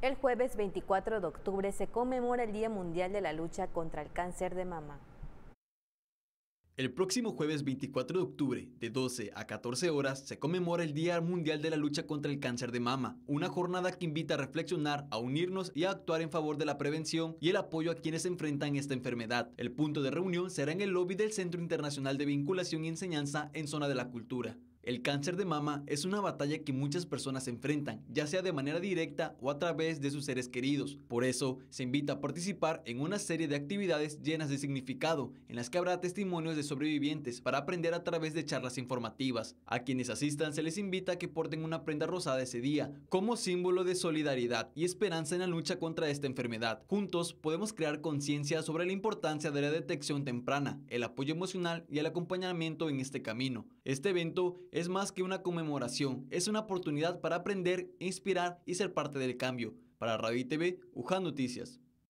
El jueves 24 de octubre se conmemora el Día Mundial de la Lucha contra el Cáncer de Mama. El próximo jueves 24 de octubre, de 12 a 14 horas, se conmemora el Día Mundial de la Lucha contra el Cáncer de Mama, una jornada que invita a reflexionar, a unirnos y a actuar en favor de la prevención y el apoyo a quienes enfrentan esta enfermedad. El punto de reunión será en el lobby del Centro Internacional de Vinculación y Enseñanza en Zona de la Cultura. El cáncer de mama es una batalla que muchas personas enfrentan, ya sea de manera directa o a través de sus seres queridos. Por eso, se invita a participar en una serie de actividades llenas de significado, en las que habrá testimonios de sobrevivientes para aprender a través de charlas informativas. A quienes asistan se les invita a que porten una prenda rosada ese día, como símbolo de solidaridad y esperanza en la lucha contra esta enfermedad. Juntos podemos crear conciencia sobre la importancia de la detección temprana, el apoyo emocional y el acompañamiento en este camino. Este evento es más que una conmemoración, es una oportunidad para aprender, inspirar y ser parte del cambio. Para Radio TV, UJAN Noticias.